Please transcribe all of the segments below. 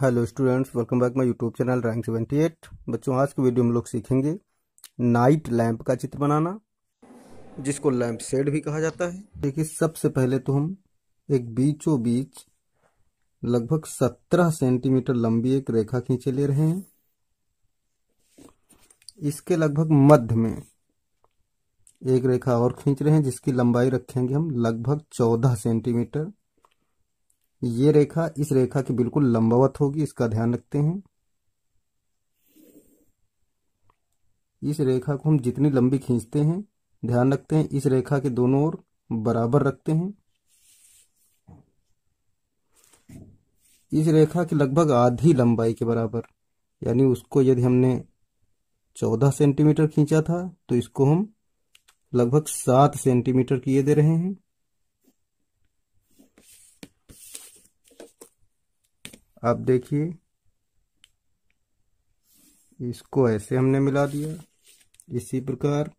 hello students welcome back my YouTube channel rank seventy eight बच्चों आज के video में लोग सीखेंगे नाइट लैंप का चित्र बनाना जिसको लैंप सेड भी कहा जाता है देखिए सबसे पहले तो हम एक बीचों बीच लगभग सत्रह सेंटीमीटर लंबी एक रेखा खींचे ले रहे हैं इसके लगभग मध्य में एक रेखा और खींच रहे हैं जिसकी लंबाई रखेंगे हम लगभग चौदह सेंटीमीटर ये रेखा इस रेखा के बिल्कुल लंबवत होगी इसका ध्यान रखते हैं इस रेखा को हम जितनी लंबी खींचते हैं ध्यान रखते हैं इस रेखा के दोनों ओर बराबर रखते हैं इस रेखा की लगभग आधी लंबाई के बराबर यानी उसको यदि हमने चौदह सेंटीमीटर खींचा था तो इसको हम लगभग सात सेंटीमीटर किए दे रहे हैं अब देखिए इसको ऐसे हमने मिला दिया इसी प्रकार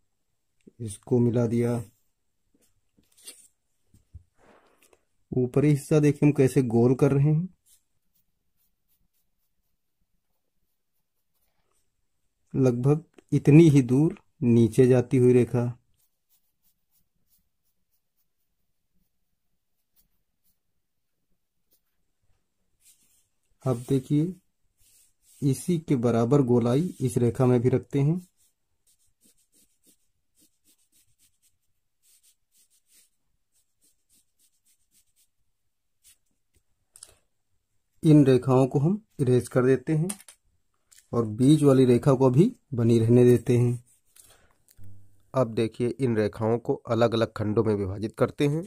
इसको मिला दिया ऊपरी हिस्सा देखिए हम कैसे गोल कर रहे हैं लगभग इतनी ही दूर नीचे जाती हुई रेखा अब देखिए इसी के बराबर गोलाई इस रेखा में भी रखते हैं इन रेखाओं को हम इरेज कर देते हैं और बीज वाली रेखा को भी बनी रहने देते हैं अब देखिए इन रेखाओं को अलग अलग खंडों में विभाजित करते हैं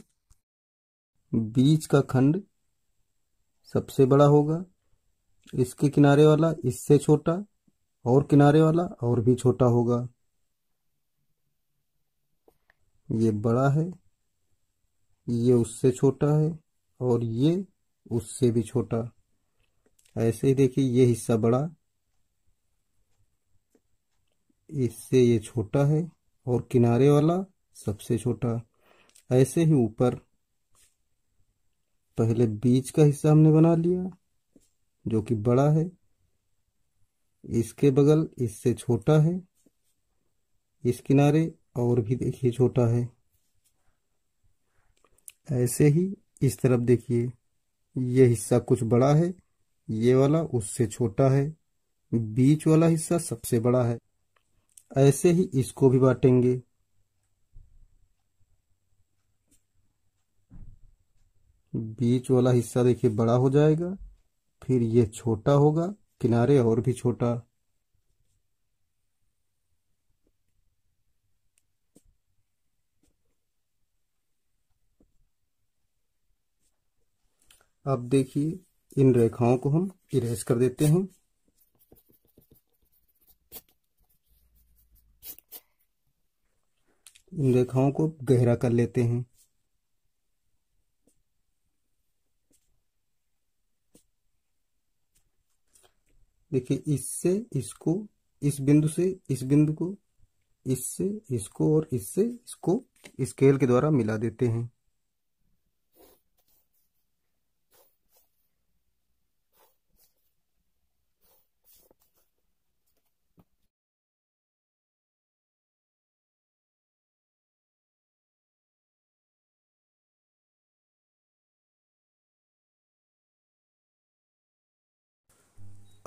बीज का खंड सबसे बड़ा होगा इसके किनारे वाला इससे छोटा और किनारे वाला और भी छोटा होगा ये बड़ा है ये उससे छोटा है और ये उससे भी छोटा ऐसे ही देखिए ये हिस्सा बड़ा इससे ये छोटा है और किनारे वाला सबसे छोटा ऐसे ही ऊपर पहले बीच का हिस्सा हमने बना लिया जो कि बड़ा है इसके बगल इससे छोटा है इस किनारे और भी देखिए छोटा है ऐसे ही इस तरफ देखिए यह हिस्सा कुछ बड़ा है ये वाला उससे छोटा है बीच वाला हिस्सा सबसे बड़ा है ऐसे ही इसको भी बांटेंगे बीच वाला हिस्सा देखिए बड़ा हो जाएगा फिर ये छोटा होगा किनारे और भी छोटा अब देखिए इन रेखाओं को हम इरेज कर देते हैं इन रेखाओं को गहरा कर लेते हैं देखिए इससे इसको इस बिंदु से इस बिंदु को इससे इसको और इससे इसको स्केल के द्वारा मिला देते हैं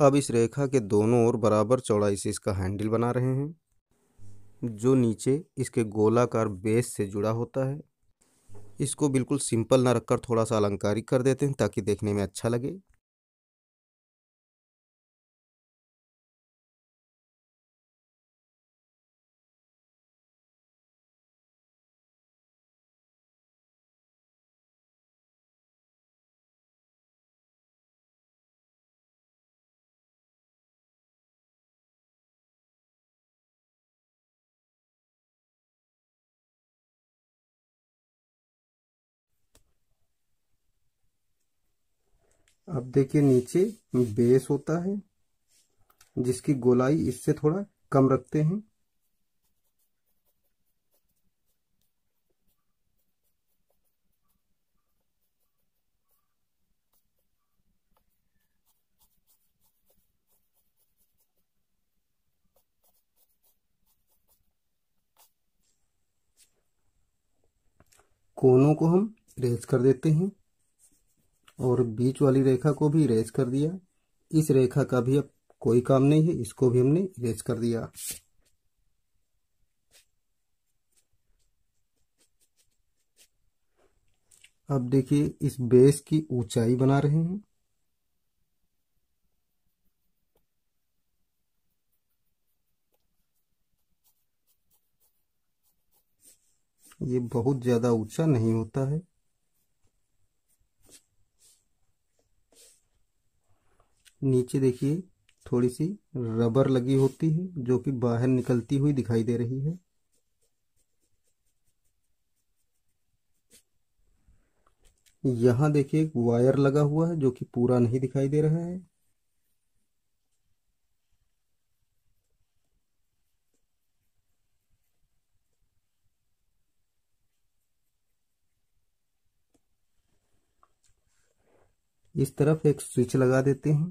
अब इस रेखा के दोनों ओर बराबर चौड़ाई से इसका हैंडल बना रहे हैं जो नीचे इसके गोलाकार बेस से जुड़ा होता है इसको बिल्कुल सिंपल ना रखकर थोड़ा सा अलंकारिक कर देते हैं ताकि देखने में अच्छा लगे अब देखिए नीचे बेस होता है जिसकी गोलाई इससे थोड़ा कम रखते हैं कोनों को हम रेज कर देते हैं और बीच वाली रेखा को भी इरेज कर दिया इस रेखा का भी अब कोई काम नहीं है इसको भी हमने इरेज कर दिया अब देखिए इस बेस की ऊंचाई बना रहे हैं ये बहुत ज़्यादा ऊंचा नहीं होता है नीचे देखिए थोड़ी सी रबर लगी होती है जो कि बाहर निकलती हुई दिखाई दे रही है यहां देखिए एक वायर लगा हुआ है जो कि पूरा नहीं दिखाई दे रहा है इस तरफ एक स्विच लगा देते हैं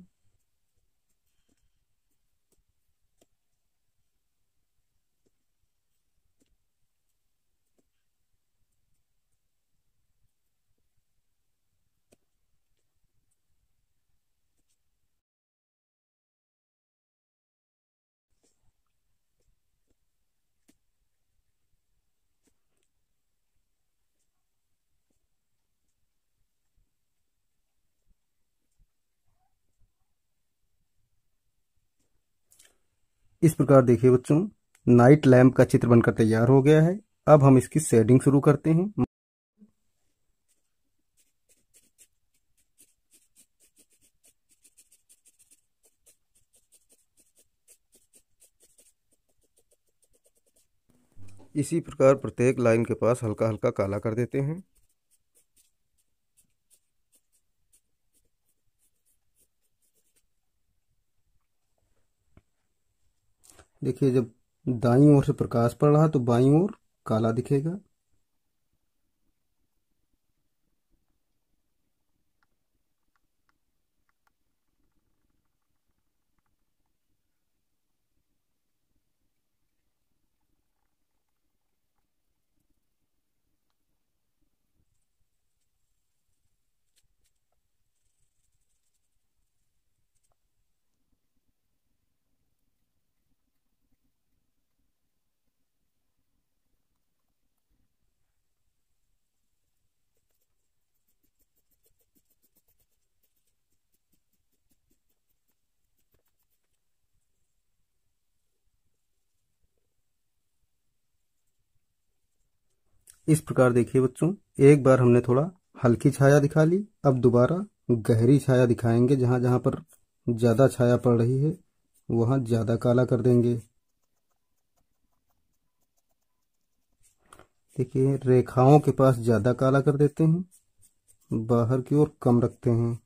इस प्रकार देखिए बच्चों नाइट लैम्प का चित्र बनकर तैयार हो गया है अब हम इसकी सेडिंग शुरू करते हैं इसी प्रकार प्रत्येक लाइन के पास हल्का हल्का काला कर देते हैं देखिए जब दाई ओर से प्रकाश पड़ रहा तो बाई ओर काला दिखेगा इस प्रकार देखिए बच्चों एक बार हमने थोड़ा हल्की छाया दिखा ली अब दोबारा गहरी छाया दिखाएंगे जहां जहां पर ज्यादा छाया पड़ रही है वहां ज्यादा काला कर देंगे देखिए रेखाओं के पास ज्यादा काला कर देते हैं बाहर की ओर कम रखते हैं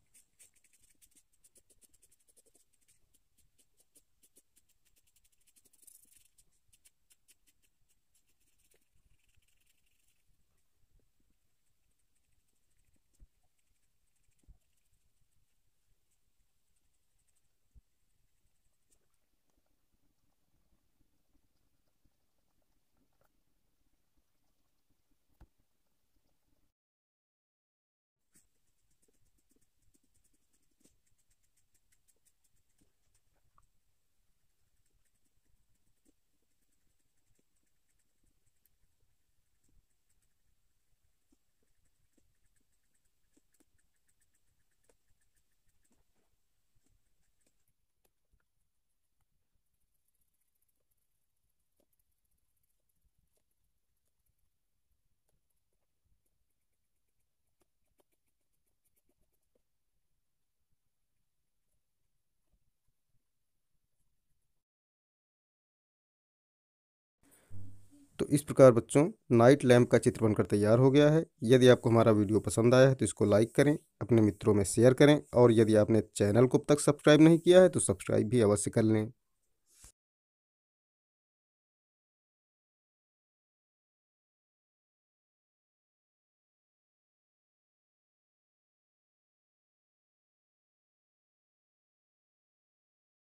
तो इस प्रकार बच्चों नाइट लैम्प का चित्र बनकर तैयार हो गया है यदि आपको हमारा वीडियो पसंद आया है तो इसको लाइक करें अपने मित्रों में शेयर करें और यदि आपने चैनल को अब तक सब्सक्राइब नहीं किया है तो सब्सक्राइब भी अवश्य कर लें